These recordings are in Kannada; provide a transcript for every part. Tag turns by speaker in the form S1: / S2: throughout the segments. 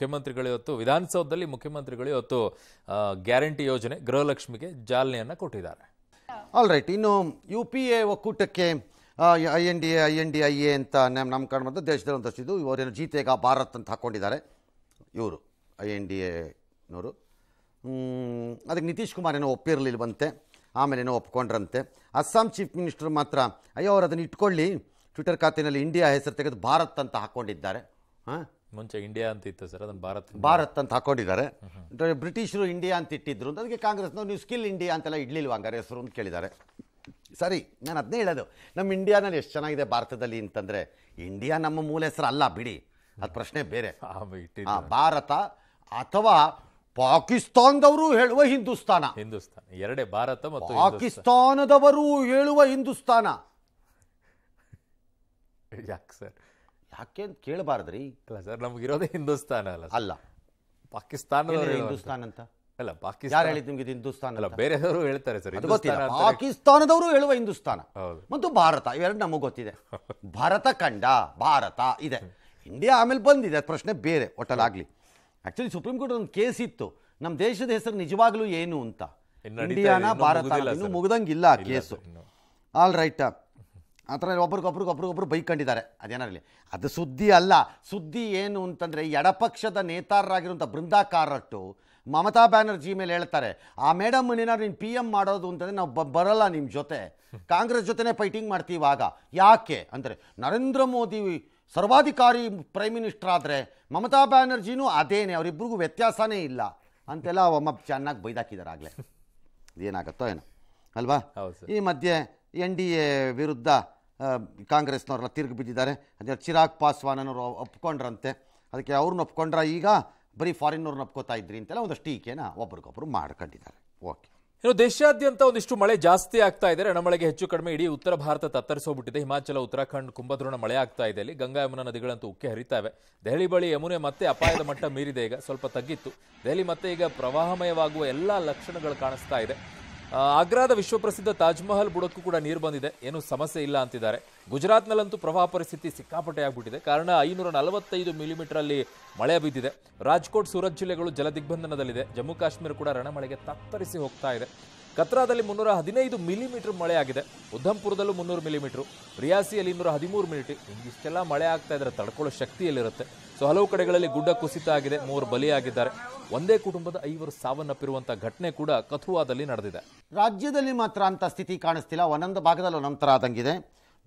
S1: ಮುಖ್ಯಮಂತ್ರಿಗಳು ಇವತ್ತು ವಿಧಾನಸೌಧದಲ್ಲಿ ಮುಖ್ಯಮಂತ್ರಿಗಳು ಇವತ್ತು ಗ್ಯಾರಂಟಿ ಯೋಜನೆ ಗೃಹಲಕ್ಷ್ಮಿಗೆ ಜಾಲನೆಯನ್ನು ಕೊಟ್ಟಿದ್ದಾರೆ
S2: ಆಲ್ ರೈಟ್ ಇನ್ನು ಯು ಪಿ ಎ ಒಕ್ಕೂಟಕ್ಕೆ I N D A I N D I A ಅಂತ ನಮ್ಮ ಮತ್ತು ದೇಶದಲ್ಲಿ ಒಂದು ಇದು ಇವರೇನು ಜೀತೆಗ ಭಾರತ್ ಅಂತ ಹಾಕ್ಕೊಂಡಿದ್ದಾರೆ ಇವರು ಐ ಎನ್ ಡಿ ಎನವರು ಅದಕ್ಕೆ ನಿತೀಶ್ ಕುಮಾರ್ ಏನೋ ಒಪ್ಪಿರಲಿಲ್ಲವಂತೆ ಆಮೇಲೆ ಏನೋ ಒಪ್ಕೊಂಡ್ರಂತೆ ಅಸ್ಸಾಂ ಚೀಫ್ ಮಿನಿಸ್ಟರ್ ಮಾತ್ರ ಅಯ್ಯೋ ಅವರು ಅದನ್ನು ಇಟ್ಕೊಳ್ಳಿ ಟ್ವಿಟರ್ ಖಾತೆಯಲ್ಲಿ ಇಂಡಿಯಾ ಹೆಸರು ತೆಗೆದು ಭಾರತ್ ಅಂತ ಹಾಕ್ಕೊಂಡಿದ್ದಾರೆ
S1: ಹಾಂ ಮುಂಚೆ ಇಂಡಿಯಾ ಅಂತ ಇತ್ತು ಸರ್
S2: ಅದನ್ನು ಭಾರತ್ ಭಾರತ್ ಅಂತ ಹಾಕೊಂಡಿದ್ದಾರೆ ಬ್ರಿಟಿಷರು ಇಂಡಿಯಾ ಅಂತ ಇಟ್ಟಿದ್ರು ಅಂತ ಅದಕ್ಕೆ ಕಾಂಗ್ರೆಸ್ನವ್ರು ನೀವು ಸ್ಕಿಲ್ ಇಂಡಿಯಾ ಅಂತೆಲ್ಲ ಇಡ್ಲಿಲ್ವ ಹಂಗಾರೆ ಹೆಸರು ಅಂತ ಕೇಳಿದ್ದಾರೆ ಸರಿ ನಾನು ಅದನ್ನೇ ಹೇಳೋದು ನಮ್ಮ ಇಂಡಿಯಾನಲ್ಲಿ ಎಷ್ಟು ಚೆನ್ನಾಗಿದೆ ಭಾರತದಲ್ಲಿ ಅಂತಂದರೆ ಇಂಡಿಯಾ ನಮ್ಮ ಮೂಲ ಹೆಸರು ಅಲ್ಲ ಬಿಡಿ ಅದು ಪ್ರಶ್ನೆ ಬೇರೆ ಭಾರತ ಅಥವಾ ಪಾಕಿಸ್ತಾನದವರು ಹೇಳುವ ಹಿಂದೂಸ್ತಾನ ಹಿಂದೂಸ್ತಾನ ಎರಡೇ ಭಾರತ ಮತ್ತು ಪಾಕಿಸ್ತಾನದವರು ಹೇಳುವ ಹಿಂದೂಸ್ತಾನ
S1: ಯಾಕೆ ಸರ್ ಯಾಕೆ ಅಂತ ಕೇಳಬಾರ್ದು ಅಲ್ಲ ಸರ್ ನಮಗಿರೋದೇ ಹಿಂದೂಸ್ತಾನ ಅಲ್ಲ
S2: ಅಲ್ಲ ಪಾಕಿಸ್ತಾನ ಹಿಂದೂಸ್ತಾನ ಅಂತ ಅಲ್ಲ ಯಾರು ಪಾಕಿಸ್ತಾನ ಹೇಳಿದ್ ನಿಮ್ಗೆ ಇದು ಹಿಂದೂಸ್ತಾನ ಅಲ್ಲ ಬೇರೆಯವರು ಹೇಳ್ತಾರೆ ಸರ್ ಗೊತ್ತಿಲ್ಲ ಪಾಕಿಸ್ತಾನದವರು ಹೇಳುವ ಹಿಂದೂಸ್ತಾನ ಮತ್ತು ಭಾರತ ಇವೆರಡು ನಮಗೆ ಗೊತ್ತಿದೆ ಭಾರತ ಖಂಡ ಭಾರತ ಇದೆ ಇಂಡಿಯಾ ಆಮೇಲೆ ಬಂದಿದೆ ಅದು ಪ್ರಶ್ನೆ ಬೇರೆ ಒಟ್ಟಲಾಗ್ಲಿ ಆಕ್ಚುಲಿ ಸುಪ್ರೀಂ ಕೋರ್ಟ್ ಒಂದು ಕೇಸ್ ಇತ್ತು ನಮ್ಮ ದೇಶದ ಹೆಸರು ನಿಜವಾಗ್ಲೂ ಏನು ಅಂತ ಇಂಡಿಯಾನ ಭಾರತ ಮುಗ್ದಂಗಿಲ್ಲ ಆ ಕೇಸು ಆಲ್ ರೈಟ್ ಆ ಥರ ಒಬ್ರಿಗೊಬ್ರಿಗೆ ಒಬ್ರಿಗೊಬ್ರು ಬೈಕೊಂಡಿದ್ದಾರೆ ಅದೇನಾಗಲಿ ಅದು ಸುದ್ದಿ ಅಲ್ಲ ಸುದ್ದಿ ಏನು ಅಂತಂದರೆ ಎಡಪಕ್ಷದ ನೇತಾರರಾಗಿರುವಂಥ ಬೃಂದಾ ಮಮತಾ ಬ್ಯಾನರ್ಜಿ ಮೇಲೆ ಹೇಳ್ತಾರೆ ಆ ಮೇಡಮ್ ಏನಾದ್ರು ನೀನು ಪಿ ಎಮ್ ಮಾಡೋದು ಅಂತಂದರೆ ನಾವು ಬ ಬರಲ್ಲ ನಿಮ್ಮ ಜೊತೆ ಕಾಂಗ್ರೆಸ್ ಜೊತೆನೇ ಫೈಟಿಂಗ್ ಮಾಡ್ತೀವಿ ಆಗ ಯಾಕೆ ಅಂದರೆ ನರೇಂದ್ರ ಮೋದಿ ಸರ್ವಾಧಿಕಾರಿ ಪ್ರೈಮ್ ಮಿನಿಸ್ಟರ್ ಆದರೆ ಮಮತಾ ಬ್ಯಾನರ್ಜಿನೂ ಅದೇನೇ ಅವರಿಬ್ಬರಿಗೂ ವ್ಯತ್ಯಾಸನೇ ಇಲ್ಲ ಅಂತೆಲ್ಲ ಒಮ್ಮ ಚೆನ್ನಾಗಿ ಬೈದಾಕಿದ್ದಾರೆ ಆಗಲೇ ಏನಾಗುತ್ತೋ ಏನೋ ಅಲ್ವಾ ಈ ಮಧ್ಯೆ ಎನ್ ಡಿ ಎ ವಿರುದ್ಧ ಕಾಂಗ್ರೆಸ್ನವರೆಲ್ಲ ತಿರುಗಿ ಬಿದ್ದಿದ್ದಾರೆ ಅಂದರೆ ಚಿರಾಗ್ ಪಾಸ್ವಾನ್ ಅನ್ನೋರು ಒಪ್ಕೊಂಡ್ರಂತೆ ಅದಕ್ಕೆ ಅವ್ರನ್ನ ಒಪ್ಕೊಂಡ್ರ ಈಗ ಬರೀ ಫಾರಿನ್ನವ್ರನ್ನ ಒಪ್ಕೋತಾ ಇದ್ರಿ ಅಂತೆಲ್ಲ ಒಂದಷ್ಟು ಟೀಕೆನ ಒಬ್ರಿಗೊಬ್ರು ಮಾಡ್ಕೊಂಡಿದ್ದಾರೆ ಓಕೆ ಇನ್ನು
S1: ದೇಶಾದ್ಯಂತ ಒಂದಿಷ್ಟು ಮಳೆ ಜಾಸ್ತಿ ಆಗ್ತಾ ಇದೆ ರಣಮಳೆಗೆ ಹೆಚ್ಚು ಕಡಿಮೆ ಇಡೀ ಉತ್ತರ ಭಾರತ ತತ್ತರಿಸೋಗ್ಬಿಟ್ಟಿದೆ ಹಿಮಾಚಲ ಉತ್ತರಾಖಂಡ್ ಕುಂಭದ್ರೋಣ ಮಳೆ ಆಗ್ತಾ ಇದೆ ಅಲ್ಲಿ ಗಂಗಾ ಯಮುನಾ ನದಿಗಳಂತೂ ಉಕ್ಕಿ ಹರಿತಾವೆ ದೆಹಲಿ ಬಳಿ ಯಮುನೆ ಮತ್ತೆ ಅಪಾಯದ ಮಟ್ಟ ಮೀರಿದೆ ಈಗ ಸ್ವಲ್ಪ ತಗ್ಗಿತ್ತು ದೆಹಲಿ ಮತ್ತೆ ಈಗ ಪ್ರವಾಹಮಯವಾಗುವ ಎಲ್ಲ ಲಕ್ಷಣಗಳು ಕಾಣಿಸ್ತಾ ಇದೆ ಆಗ್ರಾದ ವಿಶ್ವಪ್ರಸಿದ್ಧ ತಾಜ್ಮಹಲ್ ಬುಡಕ್ಕೂ ಕೂಡ ನೀರು ಬಂದಿದೆ ಏನು ಸಮಸ್ಯೆ ಇಲ್ಲ ಅಂತಿದ್ದಾರೆ ಗುಜರಾತ್ನಲ್ಲಂತೂ ಪ್ರವಾಹ ಪರಿಸ್ಥಿತಿ ಸಿಕ್ಕಾಪಟ್ಟೆ ಆಗ್ಬಿಟ್ಟಿದೆ ಕಾರಣ ಐನೂರ ನಲವತ್ತೈದು ಮಿಲಿಮೀಟರಲ್ಲಿ ಮಳೆ ಬಿದ್ದಿದೆ ರಾಜ್ಕೋಟ್ ಸೂರತ್ ಜಿಲ್ಲೆಗಳು ಜಲದಿಗ್ಬಂಧನದಲ್ಲಿದೆ ಜಮ್ಮು ಕಾಶ್ಮೀರ ಕೂಡ ರಣಮಳೆಗೆ ತತ್ತರಿಸಿ ಹೋಗ್ತಾ ಇದೆ ಕತ್ರಾದಲ್ಲಿ ಮುನ್ನೂರ ಹದಿನೈದು ಮಿಲಿಮೀಟರ್ ಮಳೆ ಆಗಿದೆ ಉದ್ದಂಪುರದಲ್ಲೂ ಮುನ್ನೂರು ಮಿಲಿಮೀಟ್ರು ರಿಯಾಸಿಯಲ್ಲಿ ಇನ್ನೂರ ಹದಿಮೂರು ಮಿಲಿಟಿ ಇಷ್ಟೆಲ್ಲ ಮಳೆ ಆಗ್ತಾ ಇದ್ರೆ ತಡ್ಕೊಳ್ಳೋ ಶಕ್ತಿಯಲ್ಲಿರುತ್ತೆ ಸೊ ಹಲವು ಕಡೆಗಳಲ್ಲಿ ಗುಡ್ಡ ಕುಸಿತ ಆಗಿದೆ ಮೂವರು ಬಲಿಯಾಗಿದ್ದಾರೆ ಒಂದೇ ಕುಟುಂಬದ ಐವರು ಸಾವನ್ನಪ್ಪಿರುವಂತಹ ಘಟನೆ ಕೂಡ ಕಥುವಾದಲ್ಲಿ ನಡೆದಿದೆ
S2: ರಾಜ್ಯದಲ್ಲಿ ಮಾತ್ರ ಅಂತ ಸ್ಥಿತಿ ಕಾಣಿಸ್ತಿಲ್ಲ ಒಂದೊಂದು ಭಾಗದಲ್ಲೂ ನಂತರ ಆದಂಗಿದೆ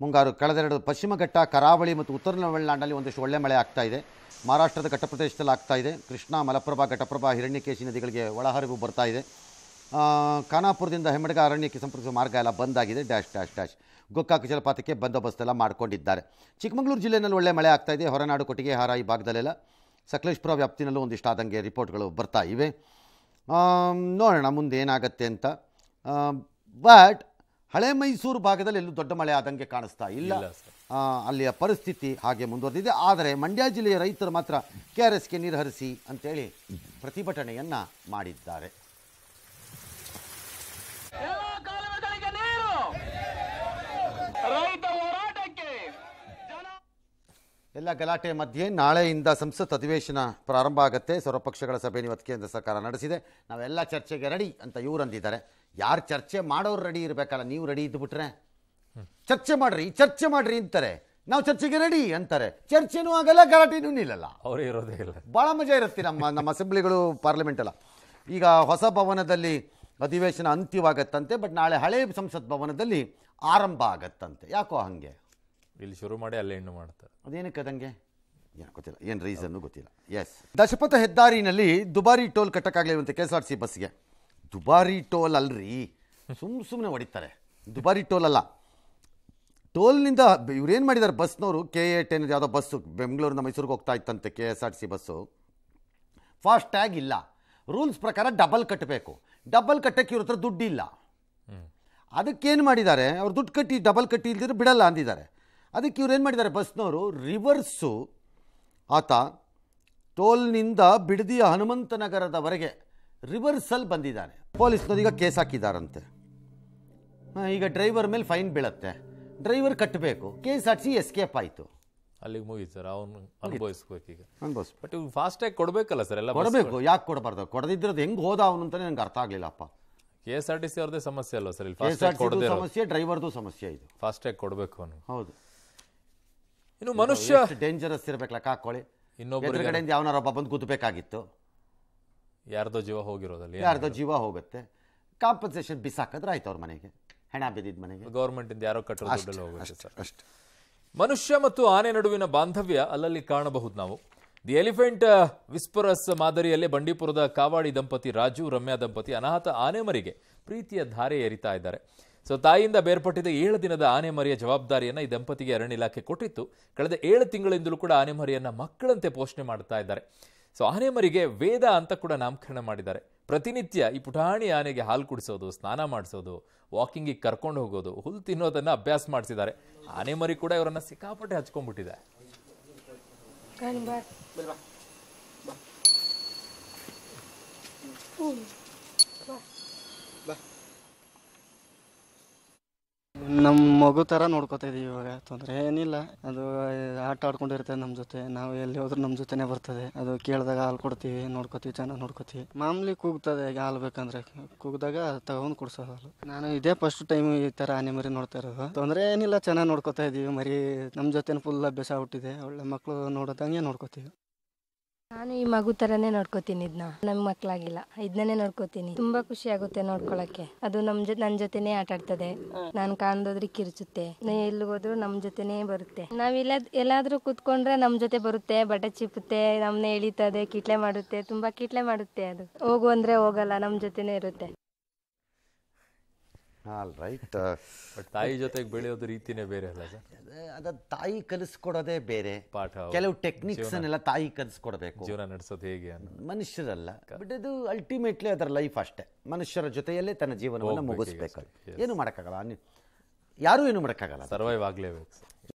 S2: ಮುಂಗಾರು ಕಳೆದೆರಡು ಪಶ್ಚಿಮ ಘಟ್ಟ ಕರಾವಳಿ ಮತ್ತು ಉತ್ತರ ಒಳನಾಡಿನಲ್ಲಿ ಒಂದಷ್ಟು ಒಳ್ಳೆ ಮಳೆ ಆಗ್ತಾ ಇದೆ ಮಹಾರಾಷ್ಟ್ರದ ಘಟ್ಟಪ್ರದೇಶದಲ್ಲಿ ಆಗ್ತಾ ಇದೆ ಕೃಷ್ಣಾ ಮಲಪ್ರಭಾ ಘಟಪ್ರಭಾ ಹಿರಣ್ಯಕೇಶಿ ನದಿಗಳಿಗೆ ಒಳಹರಿವು ಬರ್ತಾ ಇದೆ ಖಾನಾಪುರದಿಂದ ಹೆಮ್ಮಡಗ ಅರಣ್ಯಕ್ಕೆ ಸಂಪರ್ಕಿಸುವ ಮಾರ್ಗ ಎಲ್ಲ ಬಂದಾಗಿದೆ ಡ್ಯಾಶ್ ಡ್ಯಾಶ್ ಡ್ಯಾಶ್ ಗೋಕಾಕ ಜಲಪಾತಕ್ಕೆ ಬಂದೋಬಸ್ತ್ ಎಲ್ಲ ಮಾಡಿಕೊಂಡಿದ್ದಾರೆ ಚಿಕ್ಕಮಗಳೂರು ಜಿಲ್ಲೆಯಲ್ಲಿ ಒಳ್ಳೆ ಮಳೆ ಆಗ್ತಾಯಿದೆ ಹೊರನಾಡು ಕೊಟ್ಟಿಗೆ ಹಾರ ಈ ಭಾಗದಲ್ಲೆಲ್ಲ ಸಕಲೇಶ್ಪುರ ವ್ಯಾಪ್ತಿನಲ್ಲೂ ಒಂದಿಷ್ಟು ಆದಂಗೆ ರಿಪೋರ್ಟ್ಗಳು ಬರ್ತಾ ಇವೆ ನೋಡೋಣ ಮುಂದೆ ಏನಾಗುತ್ತೆ ಅಂತ ಬಟ್ ಹಳೆ ಮೈಸೂರು ಭಾಗದಲ್ಲಿ ಎಲ್ಲೂ ದೊಡ್ಡ ಮಳೆ ಆದಂಗೆ ಕಾಣಿಸ್ತಾ ಇಲ್ಲ ಅಲ್ಲಿಯ ಪರಿಸ್ಥಿತಿ ಹಾಗೆ ಮುಂದುವರೆದಿದೆ ಆದರೆ ಮಂಡ್ಯ ಜಿಲ್ಲೆಯ ರೈತರು ಮಾತ್ರ ಕೆ ಆರ್ ಎಸ್ಗೆ ನೀರು ಹರಿಸಿ ಅಂತೇಳಿ ಪ್ರತಿಭಟನೆಯನ್ನು ಮಾಡಿದ್ದಾರೆ ಎಲ್ಲ ಗಲಾಟೆ ಮಧ್ಯೆ ನಾಳೆಯಿಂದ ಸಂಸತ್ ಅಧಿವೇಶನ ಪ್ರಾರಂಭ ಆಗುತ್ತೆ ಸರ್ವಪಕ್ಷಗಳ ಸಭೆ ಇವತ್ತು ಕೇಂದ್ರ ಸರ್ಕಾರ ನಡೆಸಿದೆ ನಾವೆಲ್ಲ ಚರ್ಚೆಗೆ ರೆಡಿ ಅಂತ ಇವ್ರು ಅಂದಿದ್ದಾರೆ ಯಾರು ಚರ್ಚೆ ಮಾಡೋರು ರೆಡಿ ಇರಬೇಕಲ್ಲ ನೀವು ರೆಡಿ ಇದ್ದುಬಿಟ್ರೆ ಚರ್ಚೆ ಮಾಡ್ರಿ ಚರ್ಚೆ ಮಾಡ್ರಿ ಅಂತಾರೆ ನಾವು ಚರ್ಚೆಗೆ ರೆಡಿ ಅಂತಾರೆ ಚರ್ಚೆನೂ ಆಗಲ್ಲ ಗಲಾಟೆನೂ ನಿಲ್ಲಲ್ಲ
S1: ಅವರೇ ಇರೋದೇ ಇಲ್ಲ
S2: ಭಾಳ ಮಜಾ ಇರುತ್ತೆ ನಮ್ಮ ನಮ್ಮ ಅಸೆಂಬ್ಲಿಗಳು ಪಾರ್ಲಿಮೆಂಟ್ ಅಲ್ಲ ಈಗ ಹೊಸ ಭವನದಲ್ಲಿ ಅಧಿವೇಶನ ಅಂತ್ಯವಾಗತ್ತಂತೆ ಬಟ್ ನಾಳೆ ಹಳೆ ಸಂಸತ್ ಭವನದಲ್ಲಿ ಆರಂಭ ಆಗತ್ತಂತೆ ಯಾಕೋ ಹಾಗೆ ಇಲ್ಲಿ ಶುರು ಮಾಡಿ ಅಲ್ಲೇ ಹೆಣ್ಣು ಮಾಡ್ತಾರೆ ಅದೇನಕ್ಕೆ ಅದಂಗೆ ಗೊತ್ತಿಲ್ಲ ಏನು ರೀಸನ್ನು ಗೊತ್ತಿಲ್ಲ ಎಸ್ ದಶಪಥ ಹೆದ್ದಾರಿನಲ್ಲಿ ದುಬಾರಿ ಟೋಲ್ ಅಂತ ಕೆ ಎಸ್ ಆರ್ ಸಿ ಬಸ್ಗೆ ದುಬಾರಿ ಟೋಲ್ ಅಲ್ರಿ ಸುಮ್ ಸುಮ್ಮನೆ ಹೊಡಿತಾರೆ ದುಬಾರಿ ಟೋಲ್ ಅಲ್ಲ ಟೋಲ್ನಿಂದ ಇವ್ರೇನು ಮಾಡಿದ್ದಾರೆ ಬಸ್ನವರು ಕೆ ಎ ಟೆನ್ ಯಾವುದೋ ಬಸ್ಸು ಬೆಂಗಳೂರಿಂದ ಮೈಸೂರಿಗೆ ಹೋಗ್ತಾ ಇತ್ತಂತೆ K S R C bus fast tag ಇಲ್ಲ ರೂಲ್ಸ್ ಪ್ರಕಾರ ಡಬಲ್ ಕಟ್ಟಬೇಕು ಡಬಲ್ ಕಟ್ಟಕ್ಕೆ ಇವ್ರ ಹತ್ರ ದುಡ್ಡಿಲ್ಲ ಅದಕ್ಕೇನು ಮಾಡಿದ್ದಾರೆ ಅವ್ರು ದುಡ್ಡು ಕಟ್ಟಿ ಡಬಲ್ ಕಟ್ಟಿ ಇಲ್ದಿದ್ರೆ ಬಿಡಲ್ಲ ಅಂದಿದ್ದಾರೆ ಅದಕ್ಕೆ ಇವ್ರು ಏನು ಮಾಡಿದ್ದಾರೆ ಬಸ್ನವರು ರಿವರ್ಸು ಆತ ಟೋಲ್ನಿಂದ ಬಿಡದಿಯ ಹನುಮಂತನಗರದವರೆಗೆ ರಿವರ್ಸಲ್ಲಿ ಬಂದಿದ್ದಾನೆ ಪೊಲೀಸ್ನವ್ರು ಈಗ ಕೇಸ್ ಹಾಕಿದಾರಂತೆ ಈಗ ಡ್ರೈವರ್ ಮೇಲೆ ಫೈನ್ ಬೀಳತ್ತೆ ಡ್ರೈವರ್ ಕಟ್ಟಬೇಕು ಕೆ ಎಸ್ ಎಸ್ಕೇಪ್ ಆಯಿತು ಅಲ್ಲಿಗೆ ಮುಗೀತು ಸರ್ ಅವನು ಅನುಭವಿಸ್ಬೇಕು ಈಗ ಅನುಭವಿಸ್ ಬಟ್ ಇವ್ರು ಆಗಿ ಕೊಡಬೇಕಲ್ಲ ಸರ್ ಎಲ್ಲ ಕೊಡಬೇಕು ಯಾಕೆ ಕೊಡಬಾರ್ದು ಅದು ಹೆಂಗೆ ಹೋದ ಅವನು ಅಂತಲೇ ನನಗೆ ಅರ್ಥ ಆಗಲಿಲ್ಲಪ್ಪ K S R T C ಅವ್ರದ್ದೇ
S1: ಸಮಸ್ಯೆ ಅಲ್ಲ ಸರ್ ಇಲ್ಲಿ ಟ್ಯಾಗ್ ಕೊಡೋದೇ ಸಮಸ್ಯೆ ಡ್ರೈವರ್ದು ಸಮಸ್ಯೆ ಇದು ಫಾಸ್ಟ್ ಟ್ಯಾಗ್ ಕೊಡಬೇಕು ಅವನು ಹೌದು
S2: ಇನ್ನು ಮನುಷ್ಯ ಡೇಂಜರಸ್ ಇರಬೇಕಲ್ಲ ಕಾಕೊಳ್ಳಿ ಇನ್ನೊಬ್ಬರಿಂದ ಒಬ್ಬ ಬಂದು ಗುದ್ದಬೇಕಾಗಿತ್ತು
S1: ಯಾರ್ದೋ ಜೀವ ಹೋಗಿರೋದಲ್ಲ ಯಾರ್ದೋ
S2: ಜೀವ ಹೋಗುತ್ತೆ ಕಾಂಪನ್ಸೇಷನ್ ಬಿಸಾಕಿದ್ರೆ ಆಯ್ತು ಅವ್ರ ಮನೆಗೆ ಹೆಣ ಬಿದ್ದಿದ್ದ ಮನೆಗೆ ಗೌರ್ಮೆಂಟಿಂದ ಯಾರೋ ಕಟ್ಟು ಹೋಗುತ್ತೆ
S1: ಮನುಷ್ಯ ಮತ್ತು ಆನೆ ನಡುವಿನ ಬಾಂಧವ್ಯ ಅಲ್ಲಲ್ಲಿ ಕಾಣಬಹುದು ನಾವು ದಿ ಎಲಿಫೆಂಟ್ ವಿಸ್ಪರಸ್ ಮಾದರಿಯಲ್ಲೇ ಬಂಡೀಪುರದ ಕಾವಾಡಿ ದಂಪತಿ ರಾಜು ರಮ್ಯಾ ದಂಪತಿ ಅನಾಹತ ಆನೆ ಮರಿಗೆ ಪ್ರೀತಿಯ ಧಾರೆ ಏರಿತಾ ಇದ್ದಾರೆ ಸೊ ತಾಯಿಯಿಂದ ಬೇರ್ಪಟ್ಟಿದ್ದ ಏಳು ದಿನದ ಆನೆ ಮರಿಯ ಜವಾಬ್ದಾರಿಯನ್ನು ಈ ದಂಪತಿಗೆ ಅರಣ್ಯ ಇಲಾಖೆ ಕೊಟ್ಟಿತ್ತು ಕಳೆದ ಏಳು ತಿಂಗಳಿಂದಲೂ ಕೂಡ ಆನೆ ಮರಿಯನ್ನು ಮಕ್ಕಳಂತೆ ಪೋಷಣೆ ಮಾಡ್ತಾ ಇದ್ದಾರೆ ಸೊ ಆನೆ ಮರಿಗೆ ವೇದ ಅಂತ ಕೂಡ ನಾಮಕರಣ ಮಾಡಿದ್ದಾರೆ ಪ್ರತಿನಿತ್ಯ ಈ ಪುಟಾಣಿ ಆನೆಗೆ ಹಾಲು ಕುಡಿಸೋದು ಸ್ನಾನ ಮಾಡಿಸೋದು ವಾಕಿಂಗಿಗೆ ಕರ್ಕೊಂಡು ಹೋಗೋದು ಹುಲ್ ತಿನ್ನೋದನ್ನು ಅಭ್ಯಾಸ ಮಾಡಿಸಿದ್ದಾರೆ ಆನೆ ಮರಿ ಕೂಡ ಇವರನ್ನು ಸಿಕ್ಕಾಪಟ್ಟೆ ಹಚ್ಕೊಂಡ್ಬಿಟ್ಟಿದೆ
S2: ಬಾ ನಮ್ಮ ಮಗು ಥರ ನೋಡ್ಕೋತಾ ಇದೀವಿ ಇವಾಗ ತೊಂದರೆ ಏನಿಲ್ಲ ಅದು ಆಟ ಆಡ್ಕೊಂಡಿರ್ತದೆ ನಮ್ಮ ಜೊತೆ ನಾವು ಎಲ್ಲಿ ಹೋದ್ರೂ ನಮ್ಮ ಜೊತೆನೇ ಬರ್ತದೆ ಅದು ಕೇಳಿದಾಗ ಹಾಲು ಕೊಡ್ತೀವಿ ನೋಡ್ಕೊತೀವಿ ಚೆನ್ನಾಗಿ ನೋಡ್ಕೋತೀವಿ ಮಾಮೂಲಿ ಕೂಗ್ತದೆ ಈಗ ಹಾಲು ಬೇಕಂದ್ರೆ ಕೂಗಿದಾಗ ತಗೊಂಡು ಕೊಡ್ಸೋದು ನಾನು ಇದೇ ಫಸ್ಟ್ ಟೈಮ್ ಈ ಥರ ಆನೆ ಮರಿ ನೋಡ್ತಾ ಇರೋದು ತೊಂದರೆ ಏನಿಲ್ಲ ಚೆನ್ನಾಗಿ ನೋಡ್ಕೋತಾ ಇದ್ದೀವಿ ಮರಿ ನಮ್ಮ ಜೊತೆ ಫುಲ್ ಅಭ್ಯಾಸ ಆಗ್ಬಿಟ್ಟಿದೆ ಒಳ್ಳೆ ಮಕ್ಕಳು ನೋಡೋದಂಗೆ ನೋಡ್ಕೋತೀವಿ
S1: ನಾನು ಈ ಮಗು ತರನೇ ನೋಡ್ಕೋತೀನಿ ಇದನ್ನ ನಮ್ ಮಕ್ಳಾಗಿಲ್ಲ ಇದನ್ನೇ ನೋಡ್ಕೋತೀನಿ ತುಂಬಾ ಖುಷಿ ಆಗುತ್ತೆ ನೋಡ್ಕೊಳಕ್ಕೆ ಅದು ನಮ್ ಜೊತೆ ನನ್ ಜೊತೆನೆ ಆಟ ಆಡ್ತದೆ ನಾನು ಕಾಣ್ದೋದ್ರೆ ಕಿರ್ಚುತ್ತೆ ಎಲ್ಲಿ ಹೋದ್ರು ನಮ್ ಜೊತೆನೇ ಬರುತ್ತೆ ನಾವೆಲ್ಲ ಎಲ್ಲಾದ್ರೂ ಕುತ್ಕೊಂಡ್ರೆ ನಮ್ ಜೊತೆ ಬರುತ್ತೆ ಬಟ್ಟೆ ಚಿಪ್ಪುತ್ತೆ ನಮ್ನೆ ಎಳಿತದೆ ಕಿಟ್ಲೆ ಮಾಡುತ್ತೆ ತುಂಬಾ ಕಿಟ್ಲೆ ಮಾಡುತ್ತೆ ಅದು ಹೋಗು ಅಂದ್ರೆ ಹೋಗಲ್ಲ ನಮ್ ಜೊತೆನೆ ಇರುತ್ತೆ ಆಲ್ ರೈಟ್ uh, ತಾಯಿ ಜೊತೆಗೆ ಬೆಳೆಯೋದು ರೀತಿನೇ ಬೇರೆ ಅಲ್ಲ ಸರ್
S2: ಅದ ತಾಯಿ ಕಲಿಸ್ಕೊಡೋದೇ ಬೇರೆ ಪಾಠ ಕೆಲವು ಟೆಕ್ನಿಕ್ಸ್ ಅನ್ನೆಲ್ಲ ತಾಯಿ ಕಲಿಸ್ಕೊಡ್ಬೇಕು ಜೀವನ ನಡೆಸೋದು ಹೇಗೆ ಮನುಷ್ಯರಲ್ಲ ಬಟ್ ಇದು ಅಲ್ಟಿಮೇಟ್ಲಿ ಅದರ ಲೈಫ್ ಅಷ್ಟೇ ಮನುಷ್ಯರ ಜೊತೆಯಲ್ಲೇ ತನ್ನ ಜೀವನವನ್ನ ಮುಗಿಸ್ಬೇಕು ಏನು ಮಾಡೋಕ್ಕಾಗಲ್ಲ ಯಾರು ಏನು ಮಾಡೋಕ್ಕಾಗಲ್ಲ ಸರ್ವೈವ್ ಆಗಲೇಬೇಕು